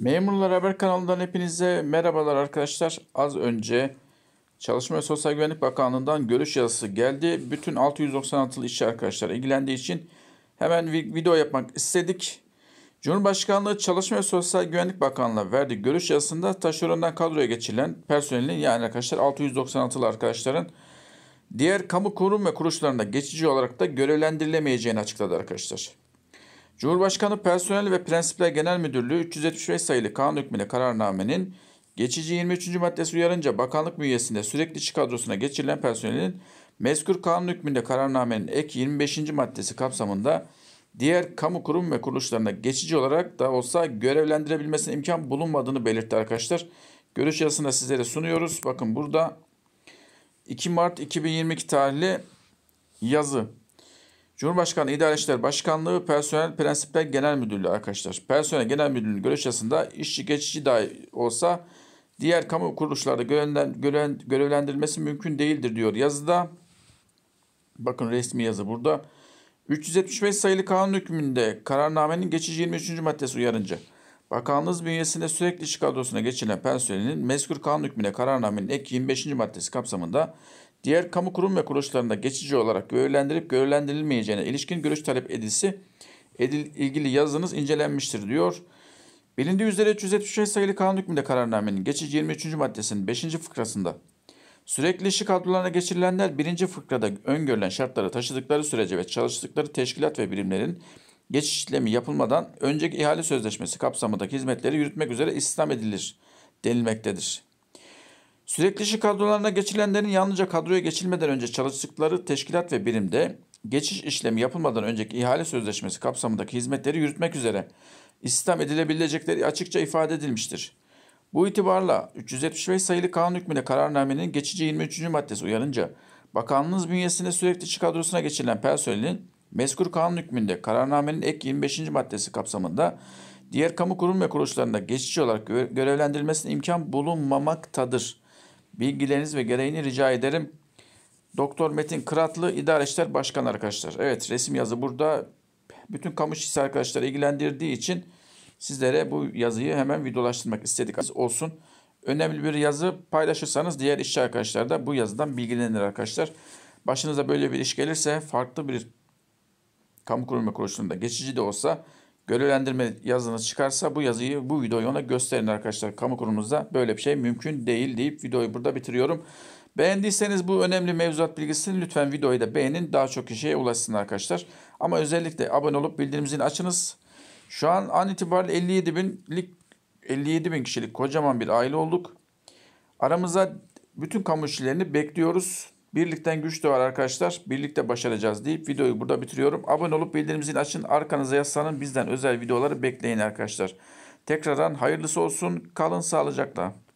Memurlar Haber kanalından hepinize merhabalar arkadaşlar. Az önce Çalışma ve Sosyal Güvenlik Bakanlığı'ndan görüş yazısı geldi. Bütün 696'lı işçi arkadaşlar ilgilendiği için hemen video yapmak istedik. Cumhurbaşkanlığı Çalışma ve Sosyal Güvenlik Bakanlığı'na verdiği görüş yazısında taşerondan kadroya geçilen personelin yani arkadaşlar 696'lı arkadaşların diğer kamu kurum ve kuruluşlarında geçici olarak da görevlendirilemeyeceğini açıkladı arkadaşlar. Cumhurbaşkanı Personel ve Prensipler Genel Müdürlüğü 375 sayılı kanun hükmüyle kararnamenin geçici 23. maddesi uyarınca bakanlık bünyesinde sürekli iş kadrosuna geçirilen personelin mezkur kanun hükmünde kararnamenin ek 25. maddesi kapsamında diğer kamu kurum ve kuruluşlarına geçici olarak da olsa görevlendirebilmesine imkan bulunmadığını belirtti arkadaşlar. Görüş yazısında sizlere sunuyoruz. Bakın burada 2 Mart 2022 tarihli yazı. Cumhurbaşkanlığı İdare İşler Başkanlığı Personel Prensipler Genel Müdürlüğü arkadaşlar. Personel Genel Müdürlüğü'nün görüş yasında işçi geçici dahi olsa diğer kamu kuruluşlarda görevlendirilmesi mümkün değildir diyor yazıda. Bakın resmi yazı burada. 375 sayılı kanun hükmünde kararnamenin geçici 23. maddesi uyarınca bakanlığınız bünyesinde sürekli iş kadrosuna geçilen personelin mezkur kanun hükmüne kararnamenin ek 25. maddesi kapsamında diğer kamu kurum ve kuruluşlarında geçici olarak görevlendirip görevlendirilmeyeceğine ilişkin görüş talep edilsi edil, ilgili yazınız incelenmiştir diyor. Bilindiği üzere 375 sayılı kanun hükmünde kararnamenin geçici 23. maddesinin 5. fıkrasında sürekli işi kadrolarına geçirilenler 1. fıkrada öngörülen şartları taşıdıkları sürece ve çalıştıkları teşkilat ve birimlerin geçiş işlemi yapılmadan önceki ihale sözleşmesi kapsamındaki hizmetleri yürütmek üzere istihdam edilir denilmektedir. Sürekli işi kadrolarına geçilenlerin yalnızca kadroya geçilmeden önce çalıştıkları teşkilat ve birimde geçiş işlemi yapılmadan önceki ihale sözleşmesi kapsamındaki hizmetleri yürütmek üzere istihdam edilebilecekleri açıkça ifade edilmiştir. Bu itibarla 375 sayılı kanun hükmüne kararnamenin geçici 23. maddesi uyarınca bakanlığınız bünyesinde sürekli işi kadrosuna geçirilen personelin mezkur kanun hükmünde kararnamenin ek 25. maddesi kapsamında diğer kamu kurum ve kuruluşlarında geçici olarak görevlendirilmesine imkan bulunmamaktadır.'' bilgileriniz ve gereğini rica ederim. Doktor Metin Kıratlı, İdare İşler Başkanı arkadaşlar. Evet resim yazı burada bütün kamu işçisi arkadaşları ilgilendirdiği için sizlere bu yazıyı hemen videolaştırmak istedik olsun. Önemli bir yazı paylaşırsanız diğer işçi arkadaşlar da bu yazıdan bilgilenir arkadaşlar. Başınıza böyle bir iş gelirse farklı bir kamu kurum kuruluşunda geçici de olsa görevlendirme yazınız çıkarsa bu yazıyı bu videoyu ona gösterin arkadaşlar. Kamu kurumumuzda böyle bir şey mümkün değil deyip videoyu burada bitiriyorum. Beğendiyseniz bu önemli mevzuat bilgisini lütfen videoyu da beğenin. Daha çok kişiye ulaşsın arkadaşlar. Ama özellikle abone olup bildirim açınız. Şu an an itibariyle 57 binlik 57 bin kişilik kocaman bir aile olduk. Aramıza bütün kamu işçilerini bekliyoruz. Birlikten güç doğar arkadaşlar. Birlikte başaracağız deyip videoyu burada bitiriyorum. Abone olup bildirim zilini açın. Arkanıza yaslanın. Bizden özel videoları bekleyin arkadaşlar. Tekrardan hayırlısı olsun. Kalın sağlıcakla.